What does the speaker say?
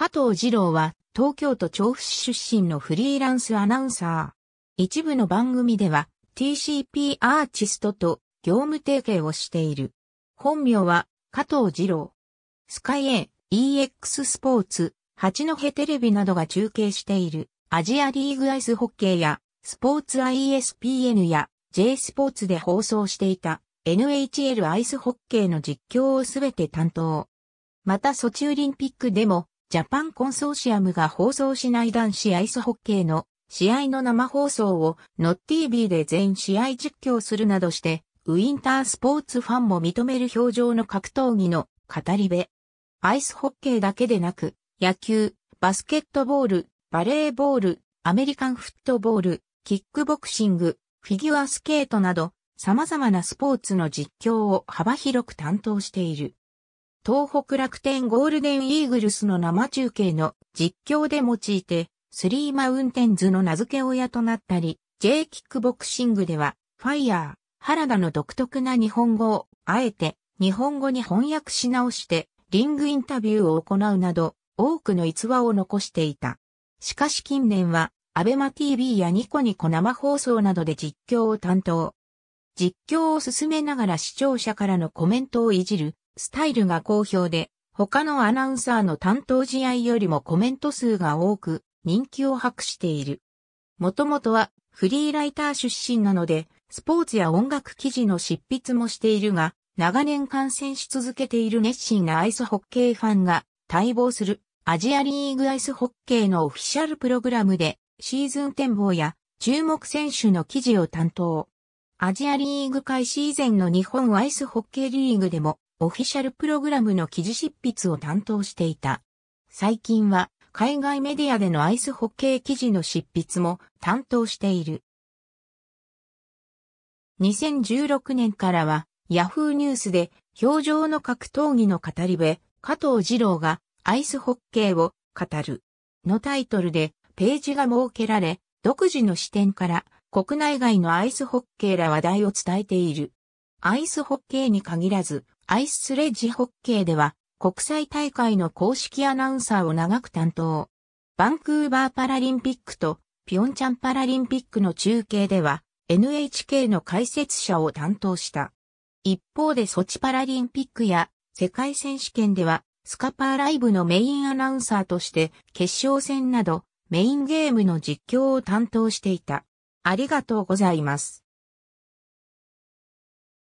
加藤二郎は東京都調布市出身のフリーランスアナウンサー。一部の番組では TCP アーティストと業務提携をしている。本名は加藤二郎。スカイ A、EX スポーツ、八戸テレビなどが中継しているアジアリーグアイスホッケーやスポーツ ISPN や J スポーツで放送していた NHL アイスホッケーの実況をすべて担当。またソチオリンピックでもジャパンコンソーシアムが放送しない男子アイスホッケーの試合の生放送をノッ TV で全試合実況するなどして、ウィンタースポーツファンも認める表情の格闘技の語り部。アイスホッケーだけでなく、野球、バスケットボール、バレーボール、アメリカンフットボール、キックボクシング、フィギュアスケートなど、様々なスポーツの実況を幅広く担当している。東北楽天ゴールデンイーグルスの生中継の実況で用いて、スリーマウンテンズの名付け親となったり、J キックボクシングでは、ファイヤー、原田の独特な日本語を、あえて、日本語に翻訳し直して、リングインタビューを行うなど、多くの逸話を残していた。しかし近年は、アベマ TV やニコニコ生放送などで実況を担当。実況を進めながら視聴者からのコメントをいじるスタイルが好評で、他のアナウンサーの担当試合よりもコメント数が多く、人気を博している。もともとはフリーライター出身なので、スポーツや音楽記事の執筆もしているが、長年感染し続けている熱心なアイスホッケーファンが待望するアジアリーグアイスホッケーのオフィシャルプログラムでシーズン展望や注目選手の記事を担当。アジアリーグ開始以前の日本アイスホッケーリーグでもオフィシャルプログラムの記事執筆を担当していた。最近は海外メディアでのアイスホッケー記事の執筆も担当している。2016年からは Yahoo ニュースで表情の格闘技の語り部加藤二郎がアイスホッケーを語るのタイトルでページが設けられ独自の視点から国内外のアイスホッケーら話題を伝えている。アイスホッケーに限らずアイススレッジホッケーでは、国際大会の公式アナウンサーを長く担当。バンクーバーパラリンピックとピョンチャンパラリンピックの中継では NHK の解説者を担当した。一方でソチパラリンピックや世界選手権ではスカパーライブのメインアナウンサーとして決勝戦などメインゲームの実況を担当していた。ありがとうございます。